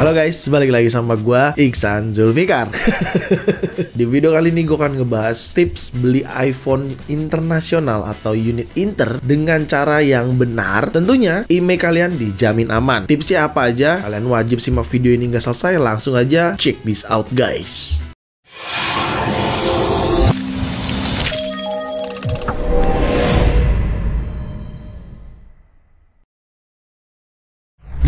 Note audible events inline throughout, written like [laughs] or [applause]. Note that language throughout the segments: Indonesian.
Halo guys, balik lagi sama gue Iksan Zulfikar [laughs] Di video kali ini gue akan ngebahas tips beli iPhone internasional atau unit inter Dengan cara yang benar Tentunya IMEI kalian dijamin aman Tipsnya apa aja? Kalian wajib simak video ini nggak selesai Langsung aja check this out guys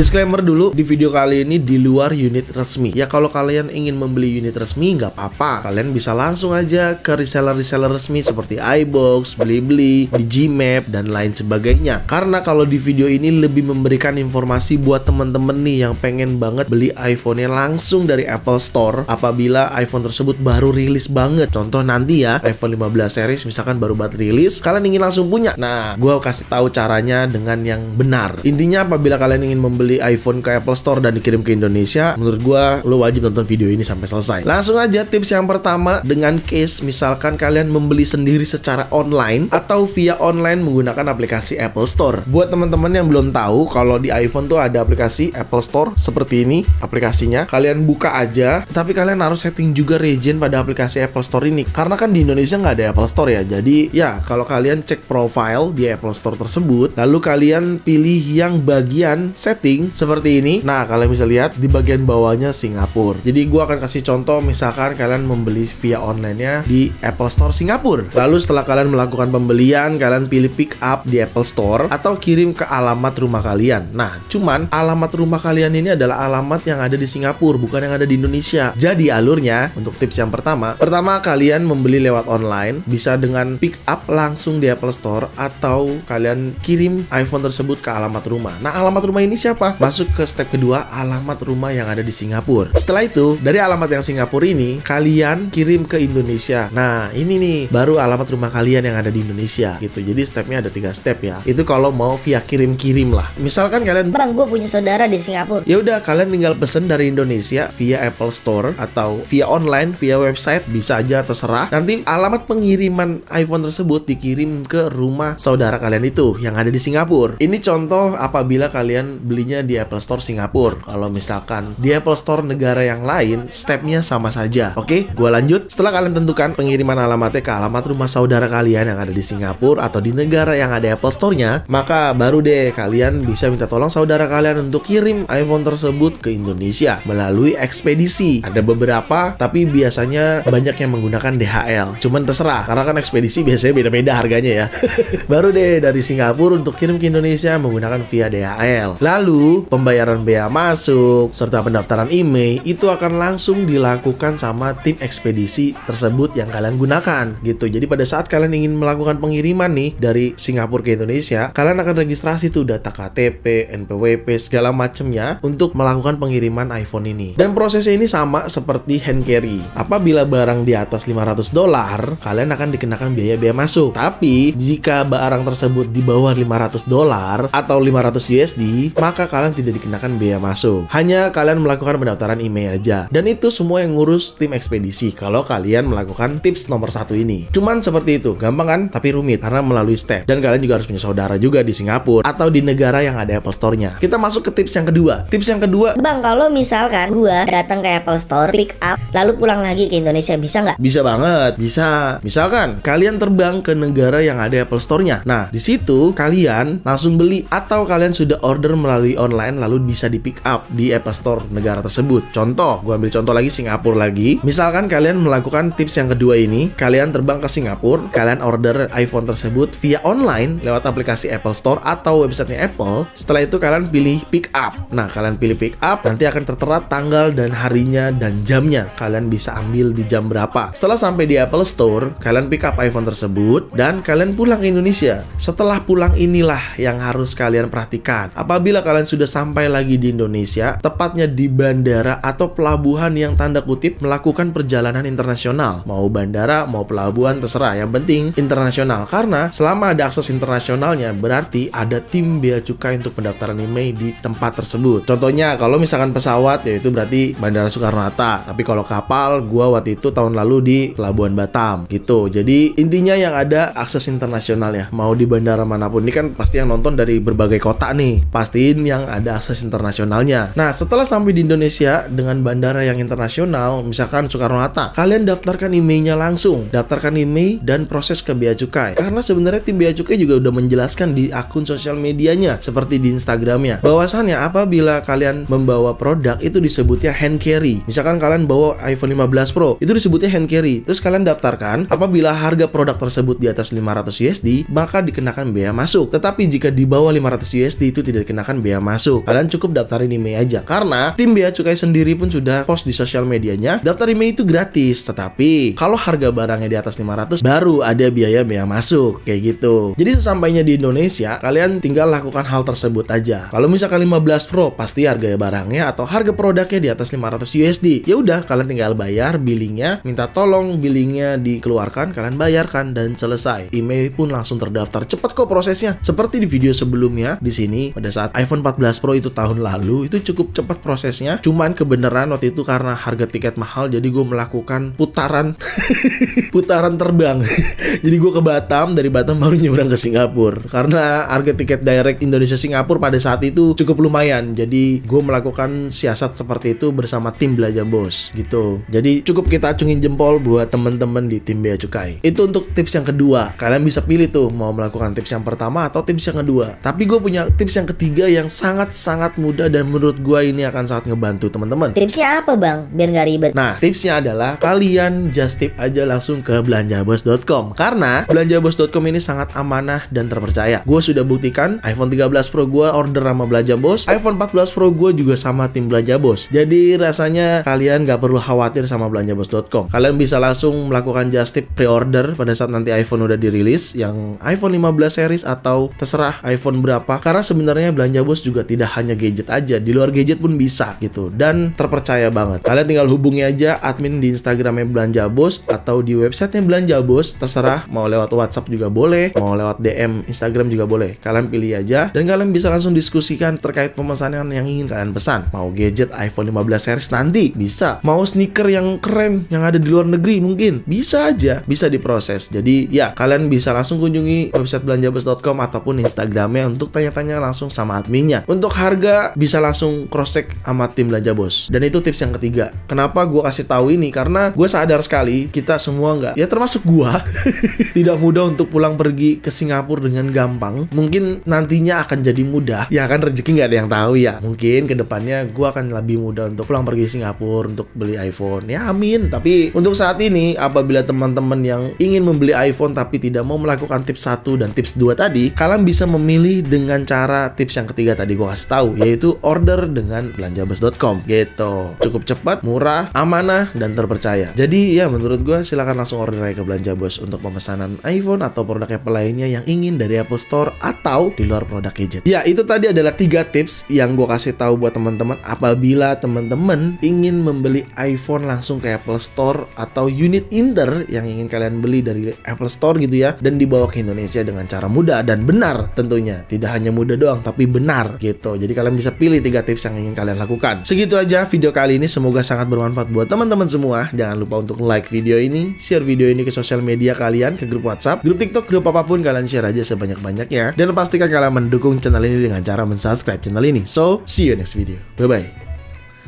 Disclaimer dulu, di video kali ini di luar unit resmi. Ya kalau kalian ingin membeli unit resmi nggak apa-apa. Kalian bisa langsung aja ke reseller-reseller resmi seperti iBox, Blibli, di Gmap, dan lain sebagainya. Karena kalau di video ini lebih memberikan informasi buat temen-temen nih yang pengen banget beli iPhone-nya langsung dari Apple Store apabila iPhone tersebut baru rilis banget. Contoh nanti ya, iPhone 15 series misalkan baru banget rilis, kalian ingin langsung punya. Nah, gue kasih tahu caranya dengan yang benar. Intinya apabila kalian ingin membeli beli iPhone ke Apple Store dan dikirim ke Indonesia, menurut gua lo wajib nonton video ini sampai selesai. Langsung aja tips yang pertama dengan case misalkan kalian membeli sendiri secara online atau via online menggunakan aplikasi Apple Store. Buat teman-teman yang belum tahu kalau di iPhone tuh ada aplikasi Apple Store seperti ini aplikasinya. Kalian buka aja, tapi kalian harus setting juga region pada aplikasi Apple Store ini. Karena kan di Indonesia nggak ada Apple Store ya. Jadi ya kalau kalian cek profile di Apple Store tersebut, lalu kalian pilih yang bagian setting seperti ini. Nah, kalian bisa lihat di bagian bawahnya Singapura. Jadi gua akan kasih contoh misalkan kalian membeli via online-nya di Apple Store Singapura. Lalu setelah kalian melakukan pembelian, kalian pilih pick up di Apple Store atau kirim ke alamat rumah kalian. Nah, cuman alamat rumah kalian ini adalah alamat yang ada di Singapura, bukan yang ada di Indonesia. Jadi alurnya untuk tips yang pertama, pertama kalian membeli lewat online bisa dengan pick up langsung di Apple Store atau kalian kirim iPhone tersebut ke alamat rumah. Nah, alamat rumah ini siapa apa? Masuk ke step kedua, alamat rumah yang ada di Singapura. Setelah itu, dari alamat yang Singapura ini, kalian kirim ke Indonesia. Nah, ini nih, baru alamat rumah kalian yang ada di Indonesia gitu. Jadi stepnya ada tiga step ya. Itu kalau mau via kirim-kirim lah. Misalkan kalian, Bang, gue punya saudara di Singapura. Ya udah, kalian tinggal pesen dari Indonesia via Apple Store atau via online, via website, bisa aja terserah. Nanti alamat pengiriman iPhone tersebut dikirim ke rumah saudara kalian itu yang ada di Singapura. Ini contoh apabila kalian belinya belinya di Apple Store Singapura. Kalau misalkan di Apple Store negara yang lain, stepnya sama saja. Oke, gue lanjut. Setelah kalian tentukan pengiriman alamatnya ke alamat rumah saudara kalian yang ada di Singapura atau di negara yang ada Apple Store-nya, maka baru deh kalian bisa minta tolong saudara kalian untuk kirim iPhone tersebut ke Indonesia melalui ekspedisi. Ada beberapa, tapi biasanya banyak yang menggunakan DHL. Cuman terserah, karena kan ekspedisi biasanya beda-beda harganya ya. [laughs] baru deh dari Singapura untuk kirim ke Indonesia menggunakan via DHL. Lalu pembayaran bea masuk, serta pendaftaran email itu akan langsung dilakukan sama tim ekspedisi tersebut yang kalian gunakan gitu. Jadi pada saat kalian ingin melakukan pengiriman nih dari Singapura ke Indonesia, kalian akan registrasi tuh data KTP, NPWP, segala macemnya untuk melakukan pengiriman iPhone ini. Dan prosesnya ini sama seperti hand carry. Apabila barang di atas 500 dolar, kalian akan dikenakan biaya biaya masuk. Tapi jika barang tersebut di bawah 500 dolar atau 500 USD, maka kalian tidak dikenakan biaya masuk. Hanya kalian melakukan pendaftaran email aja. Dan itu semua yang ngurus tim ekspedisi kalau kalian melakukan tips nomor satu ini. Cuman seperti itu, gampang kan? Tapi rumit karena melalui step. Dan kalian juga harus punya saudara juga di Singapura atau di negara yang ada Apple Store-nya. Kita masuk ke tips yang kedua. Tips yang kedua, Bang, kalau misalkan gua datang ke Apple Store, pick up, lalu pulang lagi ke Indonesia bisa nggak? Bisa banget, bisa. Misalkan kalian terbang ke negara yang ada Apple Store-nya. Nah, di situ kalian langsung beli atau kalian sudah order melalui online lalu bisa di pick up di Apple Store negara tersebut. Contoh, gue ambil contoh lagi Singapura lagi. Misalkan kalian melakukan tips yang kedua ini, kalian terbang ke Singapura, kalian order iPhone tersebut via online lewat aplikasi Apple Store atau websitenya Apple. Setelah itu kalian pilih pick up. Nah, kalian pilih pick up, nanti akan tertera tanggal dan harinya dan jamnya. Kalian bisa ambil di jam berapa. Setelah sampai di Apple Store, kalian pick up iPhone tersebut dan kalian pulang ke Indonesia. Setelah pulang inilah yang harus kalian perhatikan. Apabila kalian sudah sampai lagi di Indonesia, tepatnya di bandara atau pelabuhan yang tanda kutip melakukan perjalanan internasional. Mau bandara, mau pelabuhan, terserah. Yang penting internasional. Karena selama ada akses internasionalnya, berarti ada tim bea cukai untuk pendaftaran IMEI di tempat tersebut. Contohnya, kalau misalkan pesawat, yaitu berarti Bandara Soekarno-Hatta. Tapi kalau kapal, gua waktu itu tahun lalu di Pelabuhan Batam, gitu. Jadi intinya yang ada akses internasional ya. Mau di bandara manapun. Ini kan pasti yang nonton dari berbagai kota nih. Pastiin yang yang ada akses internasionalnya. Nah, setelah sampai di Indonesia dengan bandara yang internasional, misalkan Soekarno-Hatta, kalian daftarkan IMEI-nya langsung. Daftarkan IMEI dan proses ke Bea Cukai. Karena sebenarnya tim Bea Cukai juga udah menjelaskan di akun sosial medianya seperti di Instagramnya. Bahwasannya apabila kalian membawa produk itu disebutnya hand carry. Misalkan kalian bawa iPhone 15 Pro, itu disebutnya hand carry. Terus kalian daftarkan, apabila harga produk tersebut di atas 500 USD, maka dikenakan bea masuk. Tetapi jika di bawah 500 USD itu tidak dikenakan bea masuk masuk. Kalian cukup daftarin email aja karena tim bea cukai sendiri pun sudah post di sosial medianya. Daftar email itu gratis, tetapi kalau harga barangnya di atas 500 baru ada biaya bea masuk kayak gitu. Jadi sesampainya di Indonesia, kalian tinggal lakukan hal tersebut aja. Kalau misalkan 15 Pro pasti harga barangnya atau harga produknya di atas 500 USD. Ya udah kalian tinggal bayar billingnya, minta tolong billingnya dikeluarkan, kalian bayarkan dan selesai. Email pun langsung terdaftar. Cepat kok prosesnya. Seperti di video sebelumnya di sini pada saat iPhone 14 Pro itu tahun lalu itu cukup cepat prosesnya cuman kebenaran waktu itu karena harga tiket mahal jadi gue melakukan putaran [laughs] putaran terbang [laughs] jadi gue ke Batam dari Batam baru nyebrang ke Singapura karena harga tiket direct Indonesia Singapura pada saat itu cukup lumayan jadi gue melakukan siasat seperti itu bersama tim belajar bos gitu jadi cukup kita acungin jempol buat temen-temen di tim bea cukai itu untuk tips yang kedua kalian bisa pilih tuh mau melakukan tips yang pertama atau tips yang kedua tapi gue punya tips yang ketiga yang sangat-sangat mudah dan menurut gua ini akan sangat ngebantu teman-teman. Tipsnya apa bang? Biar nggak ribet. Nah, tipsnya adalah kalian just tip aja langsung ke belanjabos.com karena belanjabos.com ini sangat amanah dan terpercaya. Gue sudah buktikan iPhone 13 Pro gue order sama Belanja Bos, iPhone 14 Pro gue juga sama tim Belanja Bos. Jadi rasanya kalian nggak perlu khawatir sama belanjabos.com. Kalian bisa langsung melakukan just tip pre-order pada saat nanti iPhone udah dirilis yang iPhone 15 series atau terserah iPhone berapa karena sebenarnya Belanja Bos juga juga tidak hanya gadget aja, di luar gadget pun bisa gitu. Dan terpercaya banget. Kalian tinggal hubungi aja admin di Instagramnya Belanja Bos atau di websitenya Belanja Bos, terserah mau lewat WhatsApp juga boleh, mau lewat DM Instagram juga boleh. Kalian pilih aja dan kalian bisa langsung diskusikan terkait pemesanan yang ingin kalian pesan. Mau gadget iPhone 15 series nanti bisa, mau sneaker yang keren yang ada di luar negeri mungkin bisa aja, bisa diproses. Jadi ya kalian bisa langsung kunjungi website bos.com ataupun Instagramnya untuk tanya-tanya langsung sama adminnya. Untuk harga bisa langsung cross check sama tim belanja bos. Dan itu tips yang ketiga. Kenapa gue kasih tahu ini? Karena gue sadar sekali kita semua nggak, ya termasuk gue, [laughs] tidak mudah untuk pulang pergi ke Singapura dengan gampang. Mungkin nantinya akan jadi mudah. Ya kan rezeki nggak ada yang tahu ya. Mungkin kedepannya gue akan lebih mudah untuk pulang pergi Singapura untuk beli iPhone. Ya amin. Tapi untuk saat ini apabila teman-teman yang ingin membeli iPhone tapi tidak mau melakukan tips satu dan tips dua tadi, kalian bisa memilih dengan cara tips yang ketiga tadi tadi gue kasih tahu yaitu order dengan belanjabes.com gitu cukup cepat murah amanah dan terpercaya jadi ya menurut gue silahkan langsung order aja ke belanja bos untuk pemesanan iPhone atau produk Apple lainnya yang ingin dari Apple Store atau di luar produk gadget ya itu tadi adalah tiga tips yang gue kasih tahu buat teman-teman apabila teman-teman ingin membeli iPhone langsung ke Apple Store atau unit inter yang ingin kalian beli dari Apple Store gitu ya dan dibawa ke Indonesia dengan cara mudah dan benar tentunya tidak hanya mudah doang tapi benar gitu. Jadi kalian bisa pilih tiga tips yang ingin kalian lakukan. Segitu aja video kali ini semoga sangat bermanfaat buat teman-teman semua. Jangan lupa untuk like video ini, share video ini ke sosial media kalian, ke grup WhatsApp, grup TikTok, grup apapun kalian share aja sebanyak-banyaknya dan pastikan kalian mendukung channel ini dengan cara mensubscribe channel ini. So, see you next video. Bye bye.